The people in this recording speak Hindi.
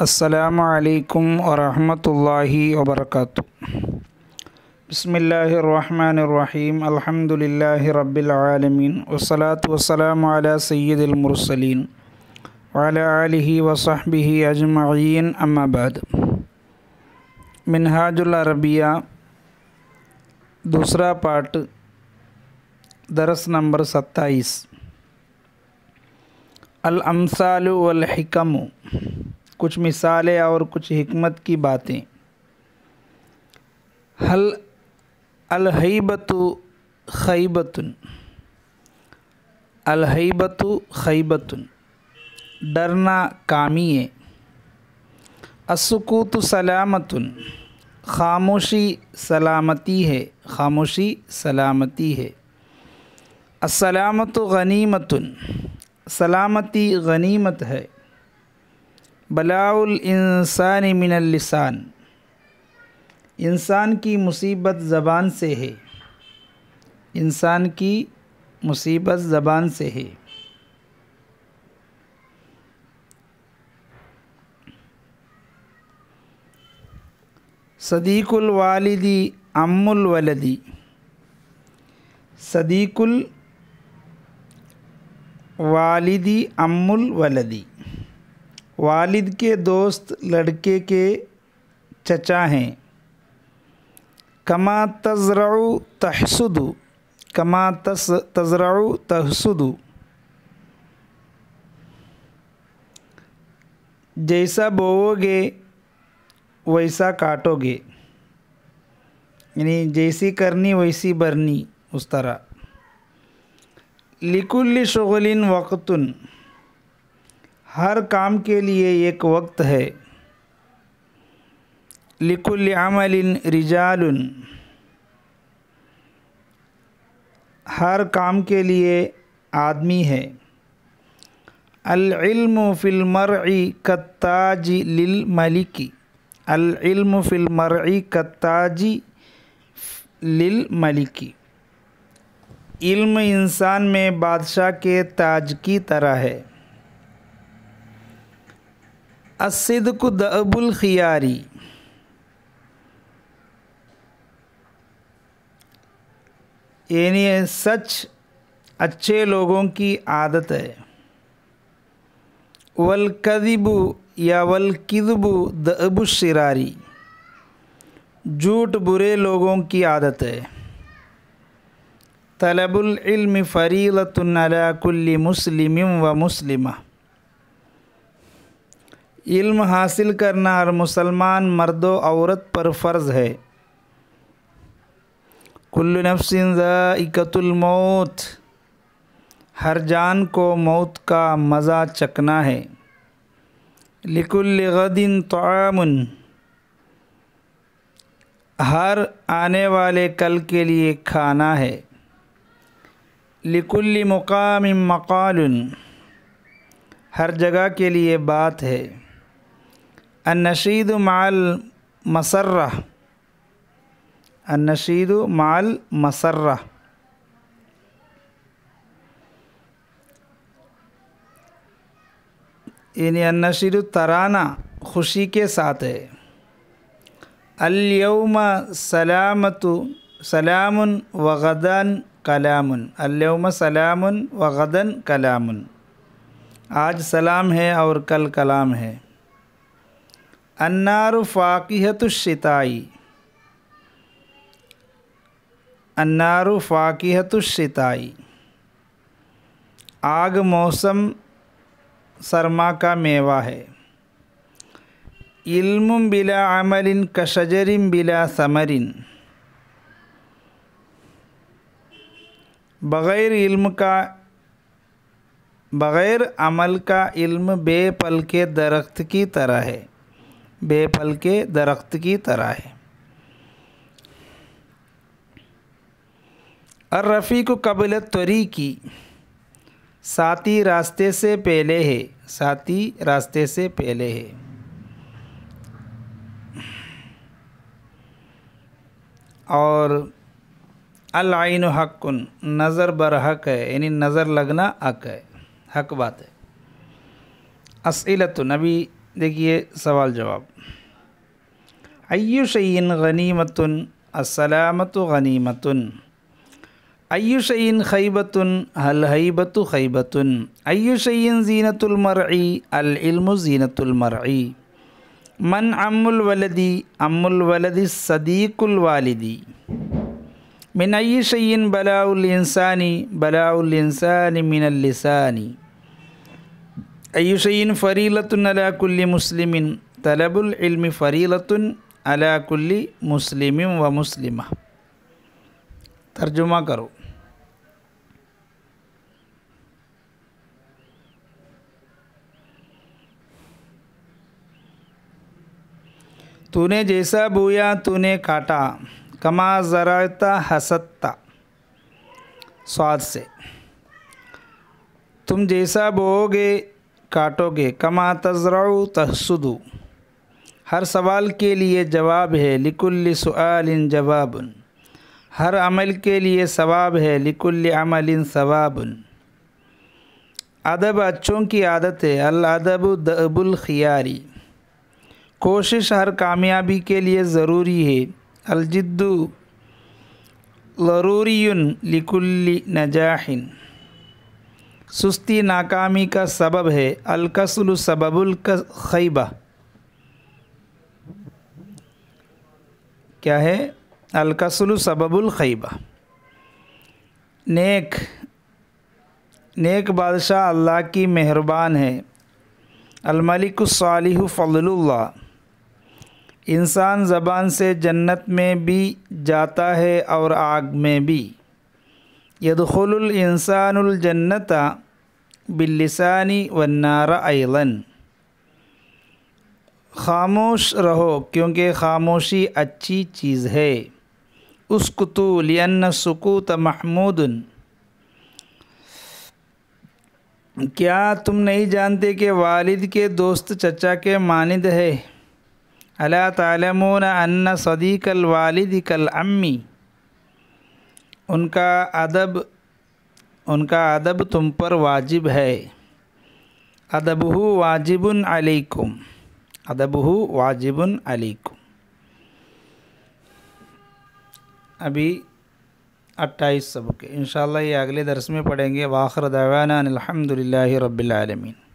السلام عليكم ورحمة الله وبركاته بسم الله الرحمن الرحيم الحمد لله رب العالمين والصلاة والسلام على سيد المرسلين وعلى آله وصحبه أجمعين أما بعد منهاج العربية دوسرا पार्ट درس نمبر ستائيس الأمثال والحكم वल हिकमू कुछ मिसालें और कुछ हमत की बातें हल अलहैबतु खैबतन अलहैबतु खैबतन डरना कामिए असकूत सलामतुन खामोशी सलामती है खामोशी सलामती है असलामत गनीमतन सलामती गनीमत है बलाउल इंसान मिनलिसान इंसान की मुसीबत ज़बान से है इंसान की मुसीबत ज़बान से है सदीकुल वालिदी अम्मुल वलदी सदीकुल वालिदी अम्मुल वलदी वालिद के दोस्त लड़के के चचा हैं कमा तजरऊ तहसुदु कमा तस तजरऊ तहसुदु जैसा बोओगे वैसा काटोगे यानी जैसी करनी वैसी बरनी उस तरह लिकुल्ली शगुल वक्तुन हर काम के लिए एक वक्त है लिकुल अमल रिजाल हर काम के लिए आदमी है अलम फिल्मर कत्ताज लिल मलिकी अलम फिल्मर कत्ताजी लिल मलिकी इल्म इंसान में बादशाह के ताज की तरह है असदक दबुल खियारी यानी सच अच्छे लोगों की आदत है वल कदिबु या वल द अबु शरारी झूठ बुरे लोगों की आदत है तलबुल इल्म अला कुल्ली मुस्लिम व मुस्लिमा इल्म हासिल करना हर मुसलमान मर्द औरत पर फ़र्ज़ है कुल्लु नफसिन हर जान को मौत का मज़ा चखना है लिकुल्लदिन तोमन हर आने वाले कल के लिए खाना है लिकुल मुकाम मकाल हर जगह के लिए बात है अनशीद माल मसर्रा नशीद माल मसर्रा यानी नशीद तराना खुशी के साथ है अल्यौम सलामत सलाम वगदन कलामन अल्यौम सलाम वगदन कलामन आज सलाम है और कल कलाम है शिताई अन्नारु फाकिहतु शिताई आग मौसम सरमा का मेवा है इल्म बिला अमलिन कशजरिन बिला समरिन बग़ैर इल्म का बग़ैर अमल का इल्म बेपल के दरख्त की तरह है बेफल के दरख्त की तरह है अर्रफ़ी को कबल त्वरी की साथी रास्ते से पहले है साथी रास्ते से पहले है और अलाइन हक़ुन नज़र बर हक है यानी नज़र लगना हक है हक बात है असिलत नबी देखिए सवाल जवाब अयुशैन गनीमतुन असलामत गनीमतुन अयुशैन खैबतुन हल हैबत खैबतन अयुशैन जीनतमरई अलम जीनतमरई मन वलदी सदीकुल वालिदी मिन अयुशैन बलाउल इंसानी बलाउल इंसानी लिसानी अयुशैन फ़रीलतन अलाकुल्ल मुस्लिम तलबुल्म फ़रीलतन अलाकुल्ल मुस्लिम व मुस्लिम तर्जुमा करो तूने जैसा बोया तूने काटा कमा ज़राता हसत्ता स्वाद से तुम जैसा बोओगे काटोगे कमा तजरऊ तहसुदू हर सवाल के लिए जवाब है लिकुल्ल सुअलिन जवाब हर अमल के लिए सवाब है लिकुल्ल अमलिन सवाब अदब अच्छों की आदत है अलअदब दबुल खियारी कोशिश हर कामयाबी के लिए ज़रूरी है अलजिद्दू लरूरीन लिकुल्ली नजाहिन सुस्ती नाकामी का सबब है अलकसल सबबुल ख़ैबा क्या है अलकसल सबबुल ख़ैबा नेक नेक बादशाह अल्लाह की मेहरबान है अलमलिकाल फ़ल्ला इंसान ज़बान से जन्नत में भी जाता है और आग में भी यदुलसानजन्नत बिल्लिसानी वन्नार ऐलन खामोश रहो क्योंकि खामोशी अच्छी चीज़ है उसकतू लियन सकूत महमूद क्या तुम नहीं जानते कि वालिद के दोस्त चचा के मानद है अला तलमून अन्न सदीकल वालिद कल अम्मी उनका अदब उनका अदब तुम पर वाजिब है अदबहु वाजिबन अलैकुम अदबहु वाजिबन अलैकुम अभी अट्ठाईस सबक इन ये अगले दरस में पढ़ेंगे वाखर दवाना अलहमदिल्ला रबालमीन